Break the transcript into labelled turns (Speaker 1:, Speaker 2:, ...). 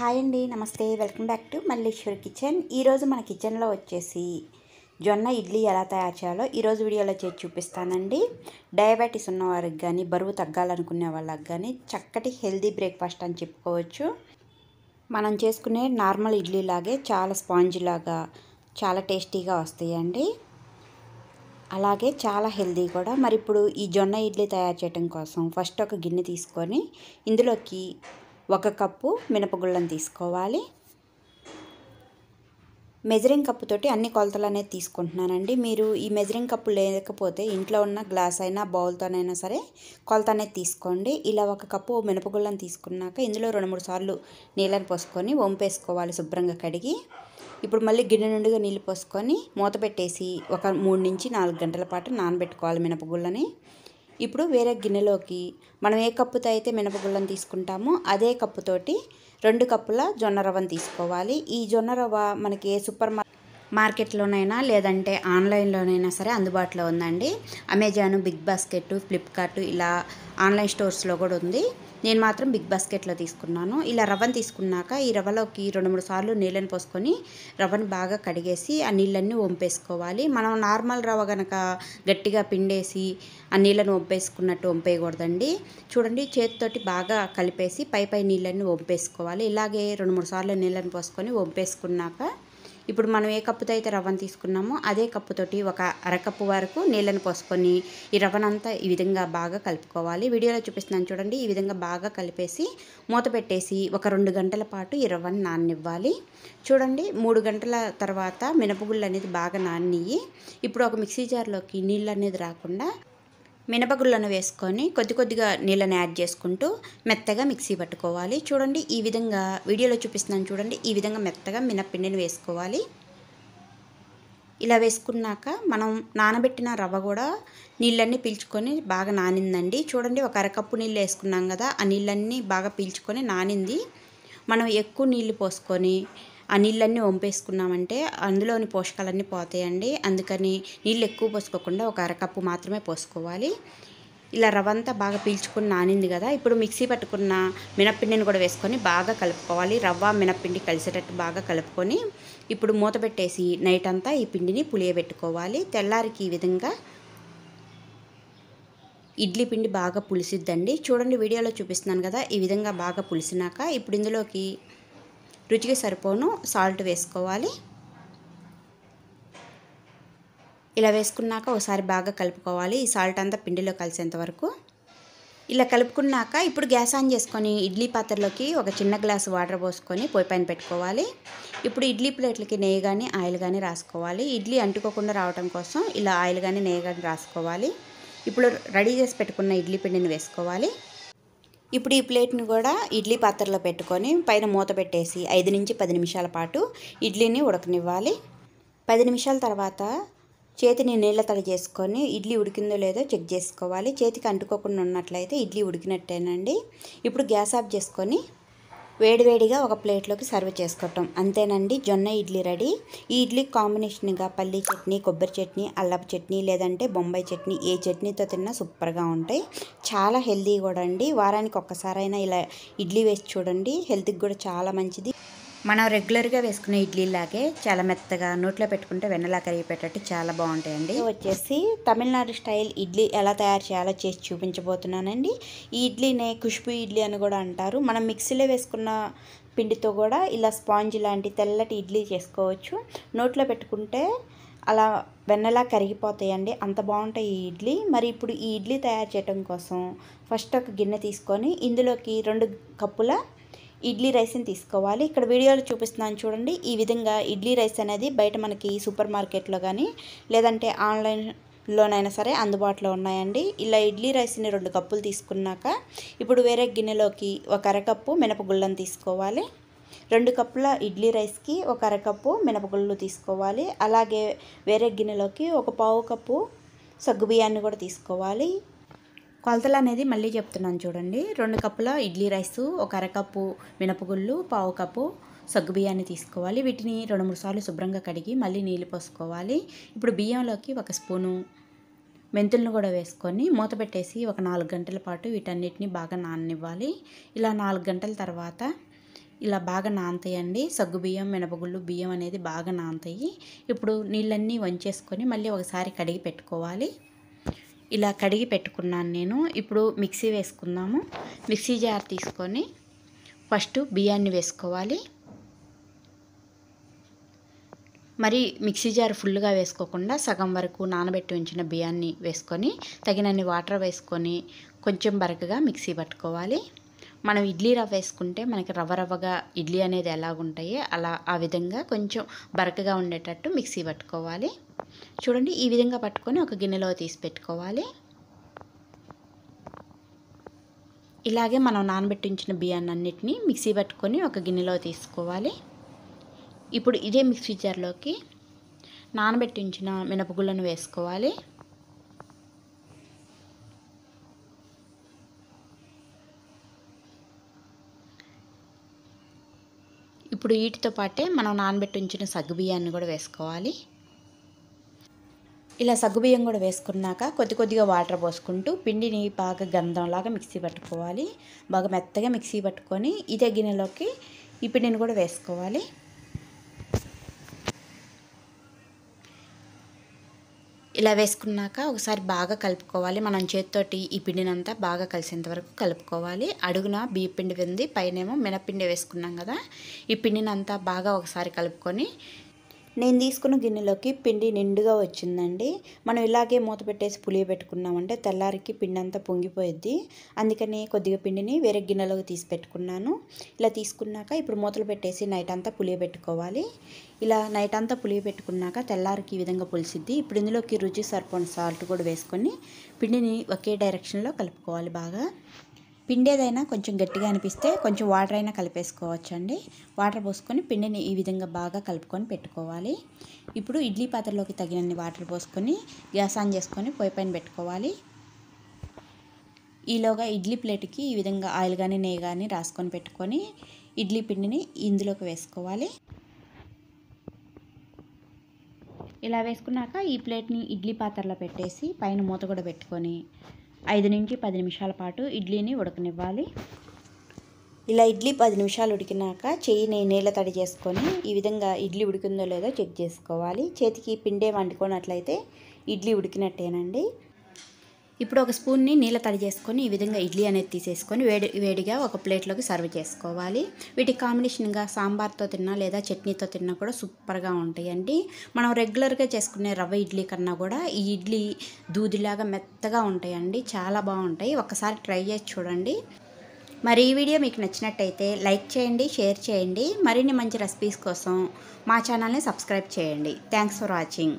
Speaker 1: hi అండి నమస్తే welcome back to Malleshwar kitchen ఈరోజు మన కిచెన్లో వచ్చేసి జొన్న ఇడ్లీ ఎలా తయారు చేయాలో ఈరోజు వీడియోలో చేసి చూపిస్తానండి డయాబెటీస్ ఉన్నవారికి కానీ బరువు తగ్గాలనుకునే వాళ్ళకి కానీ చక్కటి హెల్దీ బ్రేక్ఫాస్ట్ అని చెప్పుకోవచ్చు మనం చేసుకునే నార్మల్ ఇడ్లీ లాగే చాలా స్పాంజ్ లాగా చాలా టేస్టీగా వస్తాయండి అలాగే చాలా హెల్దీ కూడా మరి ఇప్పుడు ఈ జొన్న ఇడ్లీ తయారు చేయడం కోసం ఫస్ట్ ఒక గిన్నె తీసుకొని ఇందులోకి ఒక కప్పు మినపగుళ్ళను తీసుకోవాలి మెజరింగ్ కప్పుతోటి అన్ని కొలతలు అనేది తీసుకుంటున్నానండి మీరు ఈ మెజరింగ్ కప్పు లేకపోతే ఇంట్లో ఉన్న గ్లాస్ అయినా బౌల్తోనైనా సరే కొలత అనేది తీసుకోండి ఇలా ఒక కప్పు మినపగుళ్ళను తీసుకున్నాక ఇందులో రెండు మూడు సార్లు నీళ్ళని పోసుకొని వంపేసుకోవాలి శుభ్రంగా కడిగి ఇప్పుడు మళ్ళీ గిన్నె నుండిగా నీళ్ళు పోసుకొని మూత పెట్టేసి ఒక మూడు నుంచి నాలుగు గంటల పాటు నానబెట్టుకోవాలి మినపగుళ్ళని ఇప్పుడు వేరే గిన్నెలోకి మనం ఏ కప్పుతో అయితే మినపగుళ్ళని తీసుకుంటామో అదే కప్పుతోటి రెండు కప్పుల జొన్న రవ్వను తీసుకోవాలి ఈ జొన్న రవ్వ మనకి ఏ సూపర్ మార్కెట్ మార్కెట్లోనైనా లేదంటే ఆన్లైన్లోనైనా సరే అందుబాటులో ఉందండి అమెజాన్ బిగ్ బాస్కెట్ ఫ్లిప్కార్ట్ ఇలా ఆన్లైన్ స్టోర్స్లో కూడా ఉంది నేను మాత్రం బిగ్ బాస్కెట్లో తీసుకున్నాను ఇలా రవ్వను తీసుకున్నాక ఈ రవ్వలోకి రెండు మూడు సార్లు నీళ్ళని పోసుకొని రవ్వను బాగా కడిగేసి ఆ నీళ్ళన్నీ వంపేసుకోవాలి మనం నార్మల్ రవ్వ కనుక గట్టిగా పిండేసి ఆ నీళ్ళను వంపేసుకున్నట్టు వంపేయకూడదండి చూడండి చేతితోటి బాగా కలిపేసి పై పై నీళ్ళని వంపేసుకోవాలి ఇలాగే రెండు మూడు సార్లు నీళ్ళని పోసుకొని వంపేసుకున్నాక ఇప్పుడు మనం ఏ కప్పుతో అయితే రవ్వను తీసుకున్నామో అదే కప్పుతోటి ఒక అరకప్పు వరకు నీళ్ళని పోసుకొని ఈ రవ్వనంతా ఈ విధంగా బాగా కలుపుకోవాలి వీడియోలో చూపిస్తున్నాను చూడండి ఈ విధంగా బాగా కలిపేసి మూత పెట్టేసి ఒక రెండు గంటల పాటు ఈ రవ్వను నాన్నివ్వాలి చూడండి మూడు గంటల తర్వాత మినపగుళ్ళు అనేది బాగా నానియ్యి ఇప్పుడు ఒక మిక్సీ జార్లోకి నీళ్ళు అనేది రాకుండా మినపగుళ్ళను వేసుకొని కొద్ది కొద్దిగా నీళ్ళని యాడ్ చేసుకుంటూ మెత్తగా మిక్సీ పట్టుకోవాలి చూడండి ఈ విధంగా వీడియోలో చూపిస్తున్నాను చూడండి ఈ విధంగా మెత్తగా మినపిండిని వేసుకోవాలి ఇలా వేసుకున్నాక మనం నానబెట్టిన రవ్వ కూడా నీళ్ళన్నీ పీల్చుకొని బాగా నానిందండి చూడండి ఒక అరకప్పు నీళ్ళు వేసుకున్నాం కదా ఆ నీళ్ళన్నీ బాగా పీల్చుకొని నానింది మనం ఎక్కువ నీళ్ళు పోసుకొని ఆ నీళ్ళన్నీ వంపేసుకున్నామంటే అందులోని పోషకాలన్నీ పోతాయండి అందుకని నీళ్ళు ఎక్కువ పోసుకోకుండా ఒక అరకప్పు మాత్రమే పోసుకోవాలి ఇలా రవ్వంతా బాగా పీల్చుకుని నానింది కదా ఇప్పుడు మిక్సీ పట్టుకున్న మినప్పిండిని కూడా వేసుకొని బాగా కలుపుకోవాలి రవ్వ మినప్పిండి కలిసేటట్టు బాగా కలుపుకొని ఇప్పుడు మూత పెట్టేసి నైట్ అంతా ఈ పిండిని పులియబెట్టుకోవాలి తెల్లారికి ఈ విధంగా ఇడ్లీ పిండి బాగా పులిసిద్దండి చూడండి వీడియోలో చూపిస్తున్నాను కదా ఈ విధంగా బాగా పులిసినాక ఇప్పుడు ఇందులోకి రుచికి సరిపోను సాల్ట్ వేసుకోవాలి ఇలా వేసుకున్నాక ఒకసారి బాగా కలుపుకోవాలి ఈ సాల్ట్ అంతా పిండిలో కలిసేంత వరకు ఇలా కలుపుకున్నాక ఇప్పుడు గ్యాస్ ఆన్ చేసుకొని ఇడ్లీ పాత్రలోకి ఒక చిన్న గ్లాస్ వాటర్ పోసుకొని పొయ్యి పైన పెట్టుకోవాలి ఇప్పుడు ఇడ్లీ ప్లేట్లకి నెయ్యి కానీ ఆయిల్ కానీ రాసుకోవాలి ఇడ్లీ అంటుకోకుండా రావడం కోసం ఇలా ఆయిల్ కానీ నెయ్యి కానీ రాసుకోవాలి ఇప్పుడు రెడీ చేసి పెట్టుకున్న ఇడ్లీ పిండిని వేసుకోవాలి ఇప్పుడు ఈ ప్లేట్ని కూడా ఇడ్లీ పాత్రలో పెట్టుకొని పైన మూత పెట్టేసి ఐదు నుంచి పది నిమిషాల పాటు ఇడ్లీని ఉడకనివ్వాలి పది నిమిషాల తర్వాత చేతిని నీళ్ళ తడి చేసుకొని ఇడ్లీ ఉడికిందో లేదో చెక్ చేసుకోవాలి చేతికి అంటుకోకుండా ఉన్నట్లయితే ఇడ్లీ ఉడికినట్టేనండి ఇప్పుడు గ్యాస్ ఆఫ్ చేసుకొని వేడివేడిగా ఒక ప్లేట్లోకి సర్వ్ చేసుకోవటం అంతేనండి జొన్న ఇడ్లీ రెడీ ఈ ఇడ్లీ కాంబినేషన్గా పల్లీ చట్నీ కొబ్బరి చట్నీ అల్లపు చట్నీ లేదంటే బొంబాయి చట్నీ ఏ చట్నీతో తిన్నా సూపర్గా ఉంటాయి చాలా హెల్తీ కూడా అండి వారానికి ఒక్కసారైనా ఇలా ఇడ్లీ వేసి చూడండి హెల్త్కి కూడా చాలా మంచిది మనం రెగ్యులర్గా వేసుకునే ఇడ్లీలాగే చాలా మెత్తగా నోట్లో పెట్టుకుంటే వెన్నలా కరిగిపెట్టేటట్టు చాలా బాగుంటాయండి వచ్చేసి తమిళనాడు స్టైల్ ఇడ్లీ ఎలా తయారు చేయాలో చేసి చూపించబోతున్నానండి ఈ ఇడ్లీనే ఖుష్బు ఇడ్లీ అని కూడా అంటారు మనం మిక్సీలో వేసుకున్న పిండితో కూడా ఇలా స్పాంజ్ లాంటి తెల్లటి ఇడ్లీ చేసుకోవచ్చు నోట్లో పెట్టుకుంటే అలా వెన్నలా కరిగిపోతాయండి అంత బాగుంటాయి ఈ ఇడ్లీ మరి ఇప్పుడు ఈ ఇడ్లీ తయారు చేయడం కోసం ఫస్ట్ ఒక గిన్నె తీసుకొని ఇందులోకి రెండు కప్పుల ఇడ్లీ రైస్ని తీసుకోవాలి ఇక్కడ వీడియోలో చూపిస్తున్నాను చూడండి ఈ విధంగా ఇడ్లీ రైస్ అనేది బయట మనకి సూపర్ మార్కెట్లో కానీ లేదంటే ఆన్లైన్ లోనైనా సరే అందుబాటులో ఉన్నాయండి ఇలా ఇడ్లీ రైస్ని రెండు కప్పులు తీసుకున్నాక ఇప్పుడు వేరే గిన్నెలోకి ఒక అరకప్పు మినపగుళ్ళను తీసుకోవాలి రెండు కప్పుల ఇడ్లీ రైస్కి ఒక అరకప్పు మినపగుళ్ళు తీసుకోవాలి అలాగే వేరే గిన్నెలోకి ఒక పావు కప్పు సగ్గు బియ్యాన్ని కూడా తీసుకోవాలి కొలతలు అనేది మళ్ళీ చెప్తున్నాను చూడండి రెండు కప్పుల ఇడ్లీ రైస్ ఒక అరకప్పు మినపగుళ్ళు పావు కప్పు సగ్గు బియ్యాన్ని తీసుకోవాలి వీటిని రెండు మూడు సార్లు శుభ్రంగా కడిగి మళ్ళీ నీళ్ళు పోసుకోవాలి ఇప్పుడు బియ్యంలోకి ఒక స్పూను మెంతులను కూడా వేసుకొని మూత పెట్టేసి ఒక నాలుగు గంటల పాటు వీటన్నిటిని బాగా నాననివ్వాలి ఇలా నాలుగు గంటల తర్వాత ఇలా బాగా నానతాయండి సగ్గు బియ్యం మినపగుళ్ళు బియ్యం అనేది బాగా నానతాయి ఇప్పుడు నీళ్ళన్నీ వంచేసుకొని మళ్ళీ ఒకసారి కడిగి పెట్టుకోవాలి ఇలా కడిగి పెట్టుకున్నాను నేను ఇప్పుడు మిక్సీ వేసుకుందాము మిక్సీ జార్ తీసుకొని ఫస్ట్ బియ్యాన్ని వేసుకోవాలి మరి మిక్సీ జార్ ఫుల్గా వేసుకోకుండా సగం వరకు నానబెట్టి ఉంచిన బియ్యాన్ని వేసుకొని తగినన్ని వాటర్ వేసుకొని కొంచెం బరకగా మిక్సీ పట్టుకోవాలి మనం ఇడ్లీ రవ్వ వేసుకుంటే మనకి రవ్వ రవ్వగా ఇడ్లీ అనేది ఎలాగుంటాయో అలా ఆ విధంగా కొంచెం బరకగా ఉండేటట్టు మిక్సీ పట్టుకోవాలి చూడండి ఈ విధంగా పట్టుకొని ఒక గిన్నెలో తీసి పెట్టుకోవాలి ఇలాగే మనం నానబెట్టించిన బియ్యాన్ని అన్నిటినీ మిక్సీ పట్టుకొని ఒక గిన్నెలో తీసుకోవాలి ఇప్పుడు ఇదే మిక్సీ జార్లోకి నానబెట్టించిన మినపగుళ్ళను వేసుకోవాలి ఇప్పుడు వీటితో పాటే మనం నానబెట్టించిన సగ్గు బియ్యాన్ని కూడా వేసుకోవాలి ఇలా సగ్గుబియ్యం కూడా వేసుకున్నాక కొద్ది కొద్దిగా వాటర్ పోసుకుంటూ పిండిని బాగా గంధంలాగా మిక్సీ పట్టుకోవాలి బాగా మెత్తగా మిక్సీ పట్టుకొని ఇదే గిన్నెలోకి ఈ పిండిని కూడా వేసుకోవాలి ఇలా వేసుకున్నాక ఒకసారి బాగా కలుపుకోవాలి మనం చేతితోటి ఈ పిండిని అంతా బాగా కలిసేంత వరకు కలుపుకోవాలి అడుగున బియ్య పిండి ఉంది పైనేమో మినపిండి వేసుకున్నాం కదా ఈ పిండిని అంతా బాగా ఒకసారి కలుపుకొని నేను తీసుకున్న గిన్నెలోకి పిండి నిండుగా వచ్చిందండి మనం ఇలాగే మూత పెట్టేసి పులియబెట్టుకున్నామంటే తెల్లారికి పిండి అంతా పొంగిపోయిద్ది అందుకని కొద్దిగా పిండిని వేరే గిన్నెలోకి తీసి పెట్టుకున్నాను ఇలా తీసుకున్నాక ఇప్పుడు మూతలు పెట్టేసి నైట్ అంతా పులియబెట్టుకోవాలి ఇలా నైట్ అంతా పెట్టుకున్నాక తెల్లారికి ఈ విధంగా పులిసిద్ది ఇప్పుడు ఇందులోకి రుచి సరిపోని సాల్ట్ కూడా వేసుకొని పిండిని ఒకే డైరెక్షన్లో కలుపుకోవాలి బాగా పిండేదైనా కొంచెం గట్టిగా అనిపిస్తే కొంచెం వాటర్ అయినా కలిపేసుకోవచ్చండి వాటర్ పోసుకొని పిండిని ఈ విధంగా బాగా కలుపుకొని పెట్టుకోవాలి ఇప్పుడు ఇడ్లీ పాత్రలోకి తగినన్ని వాటర్ పోసుకొని గ్యాస్ ఆన్ చేసుకొని పొయ్యి పైన పెట్టుకోవాలి ఈలోగా ఇడ్లీ ప్లేట్కి ఈ విధంగా ఆయిల్ కానీ నెయ్యి కానీ రాసుకొని పెట్టుకొని ఇడ్లీ పిండిని ఇందులోకి వేసుకోవాలి ఇలా వేసుకున్నాక ఈ ప్లేట్ని ఇడ్లీ పాత్రలో పెట్టేసి పైన మూత కూడా పెట్టుకొని ఐదు నుంచి పది నిమిషాల పాటు ఇడ్లీని ఉడకనివ్వాలి ఇలా ఇడ్లీ పది నిమిషాలు ఉడికినాక చేయిని నీళ్ళ తడి చేసుకొని ఈ విధంగా ఇడ్లీ ఉడికిందో లేదో చెక్ చేసుకోవాలి చేతికి పిండే వండుకోనట్లయితే ఇడ్లీ ఉడికినట్టేనండి ఇప్పుడు ఒక స్పూన్ని నీళ్ళ తడి చేసుకొని ఈ విధంగా ఇడ్లీ అనేది తీసేసుకొని వేడి వేడిగా ఒక ప్లేట్లోకి సర్వ్ చేసుకోవాలి వీటి కాంబినేషన్గా సాంబార్తో తిన్నా లేదా చట్నీతో తిన్నా కూడా సూపర్గా ఉంటాయండి మనం రెగ్యులర్గా చేసుకునే రవ్వ ఇడ్లీ కన్నా కూడా ఈ ఇడ్లీ దూదిలాగా మెత్తగా ఉంటాయండి చాలా బాగుంటాయి ఒకసారి ట్రై చేసి చూడండి మరి ఈ వీడియో మీకు నచ్చినట్టయితే లైక్ చేయండి షేర్ చేయండి మరిన్ని మంచి రెసిపీస్ కోసం మా ఛానల్ని సబ్స్క్రైబ్ చేయండి థ్యాంక్స్ ఫర్ వాచింగ్